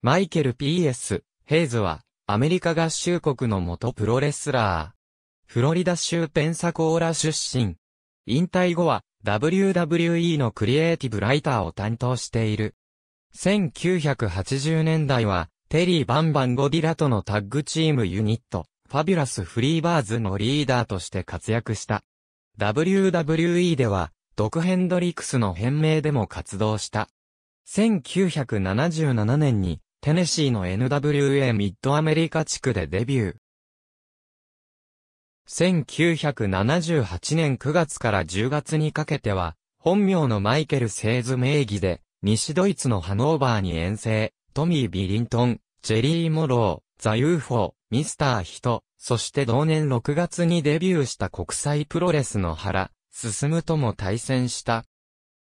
マイケル P.S. ヘイズは、アメリカ合衆国の元プロレスラー。フロリダ州ペンサコーラ出身。引退後は、WWE のクリエイティブライターを担当している。1980年代は、テリー・バンバン・ゴディラとのタッグチームユニット、ファビュラス・フリーバーズのリーダーとして活躍した。WWE では、ドク・ヘンドリックスの変名でも活動した。1977年に、テネシーの NWA ミッドアメリカ地区でデビュー。1978年9月から10月にかけては、本名のマイケル・セーズ名義で、西ドイツのハノーバーに遠征、トミー・ビリントン、ジェリー・モロー、ザ・ユーフォー、ミスター・ヒト、そして同年6月にデビューした国際プロレスの原、進むとも対戦した。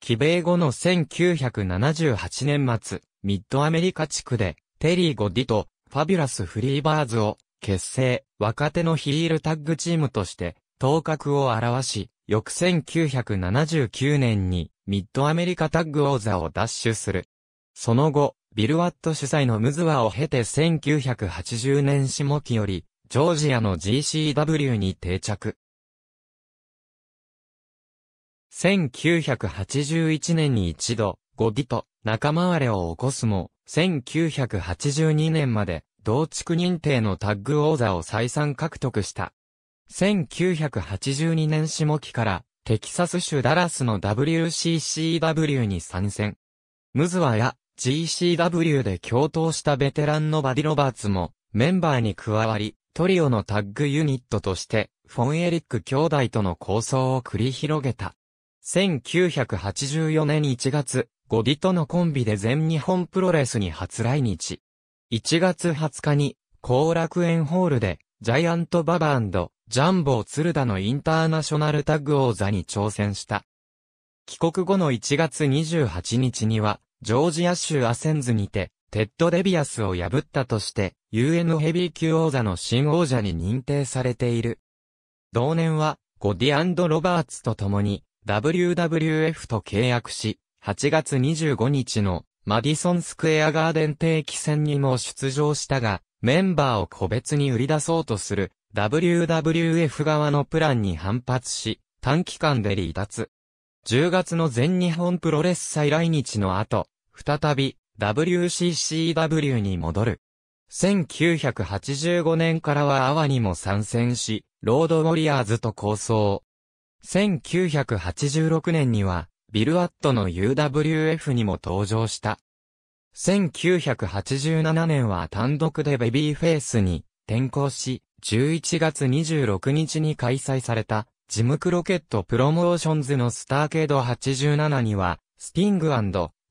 帰米後の1978年末、ミッドアメリカ地区で、テリー・ゴディと、ファビュラス・フリーバーズを、結成、若手のヒールタッグチームとして、頭角を表し、翌1979年に、ミッドアメリカタッグ王座を奪取する。その後、ビルワット主催のムズワを経て1980年下期より、ジョージアの GCW に定着。1981年に一度、ゴディと仲間割れを起こすも、1982年まで、同地区認定のタッグ王座を再三獲得した。1982年下期から、テキサス州ダラスの WCCW に参戦。ムズワや GCW で共闘したベテランのバディ・ロバーツもメンバーに加わり、トリオのタッグユニットとして、フォン・エリック兄弟との構想を繰り広げた。1984年1月、ゴディとのコンビで全日本プロレスに初来日。1月20日に、後楽園ホールで、ジャイアントババアンド、ジャンボールダのインターナショナルタッグ王座に挑戦した。帰国後の1月28日には、ジョージア州アセンズにて、テッド・デビアスを破ったとして、UN ヘビー級王座の新王者に認定されている。同年は、ゴディロバーツと共に、WWF と契約し、8月25日のマディソンスクエアガーデン定期戦にも出場したが、メンバーを個別に売り出そうとする WWF 側のプランに反発し、短期間で離脱。10月の全日本プロレス再来日の後、再び WCCW に戻る。1985年からはアワにも参戦し、ロードウォリアーズと構想。1986年にはビルアットの UWF にも登場した。1987年は単独でベビーフェイスに転向し、11月26日に開催された、ジムクロケットプロモーションズのスターケード87には、スティング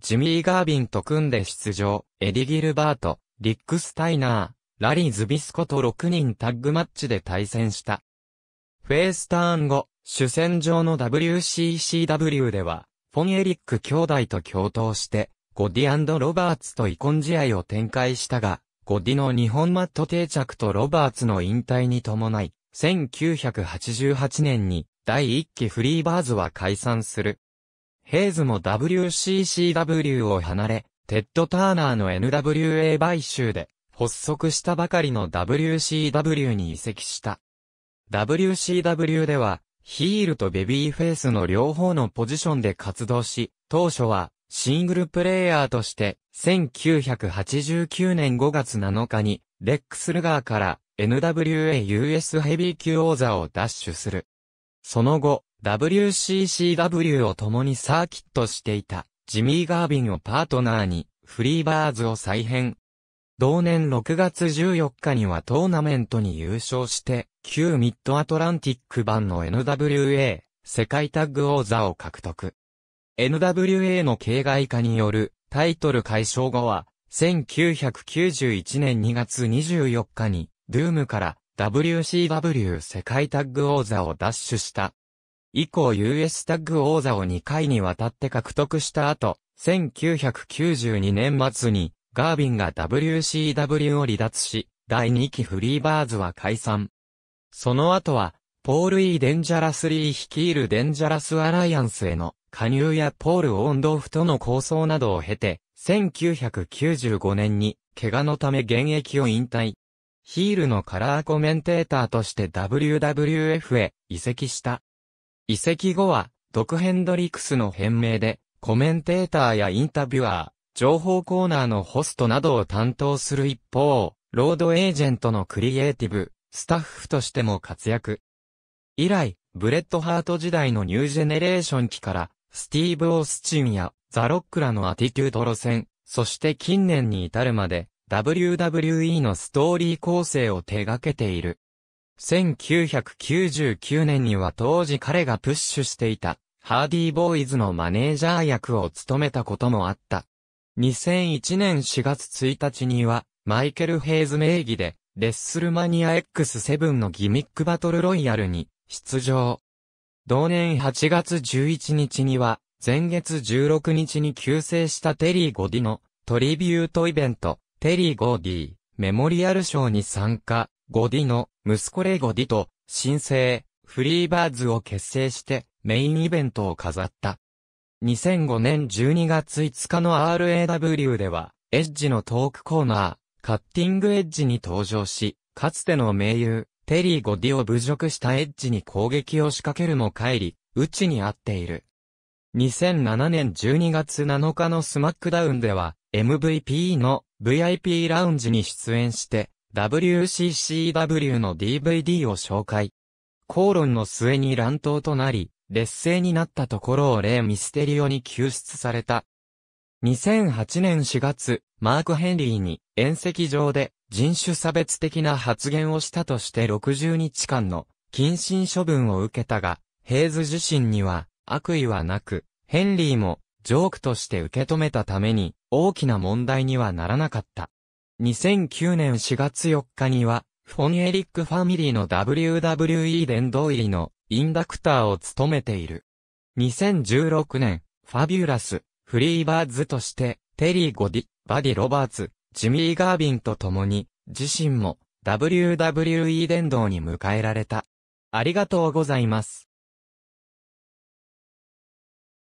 ジミー・ガービンと組んで出場、エディ・ギルバート、リック・スタイナー、ラリー・ズビスコと6人タッグマッチで対戦した。フェイスターン後、主戦場の WCCW では、フォン・エリック兄弟と共闘して、ゴディロバーツと遺恨試合を展開したが、ゴディの日本マット定着とロバーツの引退に伴い、1988年に第1期フリーバーズは解散する。ヘイズも WCCW を離れ、テッド・ターナーの NWA 買収で発足したばかりの WCW に移籍した。WCW ではヒールとベビーフェイスの両方のポジションで活動し、当初はシングルプレイヤーとして、1989年5月7日に、レックス・ルガーから NWA US ヘビー級王座を奪取する。その後、WCCW を共にサーキットしていた、ジミー・ガービンをパートナーに、フリーバーズを再編、同年6月14日にはトーナメントに優勝して、旧ミッドアトランティック版の NWA 世界タッグ王座を獲得。NWA の形外化によるタイトル解消後は、1991年2月24日に、ドゥームから WCW 世界タッグ王座を奪取した。以降 US タッグ王座を2回にわたって獲得した後、1992年末にガービンが WCW を離脱し、第2期フリーバーズは解散。その後は、ポール・イー・デンジャラス・リー率いるデンジャラス・アライアンスへの加入やポール・オンドーフとの構想などを経て、1995年に、怪我のため現役を引退。ヒールのカラーコメンテーターとして WWF へ移籍した。移籍後は、ドク・ヘンドリクスの変名で、コメンテーターやインタビュアー、情報コーナーのホストなどを担当する一方、ロードエージェントのクリエイティブ、スタッフとしても活躍。以来、ブレッドハート時代のニュージェネレーション期から、スティーブ・オースチンやザ・ロックらのアティキュード路線、そして近年に至るまで、WWE のストーリー構成を手掛けている。1999年には当時彼がプッシュしていた、ハーディーボーイズのマネージャー役を務めたこともあった。2001年4月1日には、マイケル・ヘイズ名義で、レッスルマニア X7 のギミックバトルロイヤルに出場。同年8月11日には、前月16日に急成したテリー・ゴディのトリビュートイベント、テリー・ゴディメモリアル賞に参加、ゴディの息子レゴディと新生フリーバーズを結成してメインイベントを飾った。2005年12月5日の RAW では、エッジのトークコーナー、カッティングエッジに登場し、かつての盟友、テリー・ゴディを侮辱したエッジに攻撃を仕掛けるも帰り、うちに会っている。2007年12月7日のスマックダウンでは、MVP の VIP ラウンジに出演して、WCCW の DVD を紹介。口論の末に乱闘となり、劣勢になったところを例ミステリオに救出された。2008年4月、マーク・ヘンリーに、宴席上で、人種差別的な発言をしたとして60日間の、謹慎処分を受けたが、ヘイズ自身には、悪意はなく、ヘンリーも、ジョークとして受け止めたために、大きな問題にはならなかった。2009年4月4日には、フォンエリックファミリーの WWE 殿堂入りのインダクターを務めている。2016年、ファビュラス、フリーバーズとして、テリー・ゴディ、バディ・ロバーツ、ジミー・ガービンと共に、自身も WWE 殿堂に迎えられた。ありがとうございます。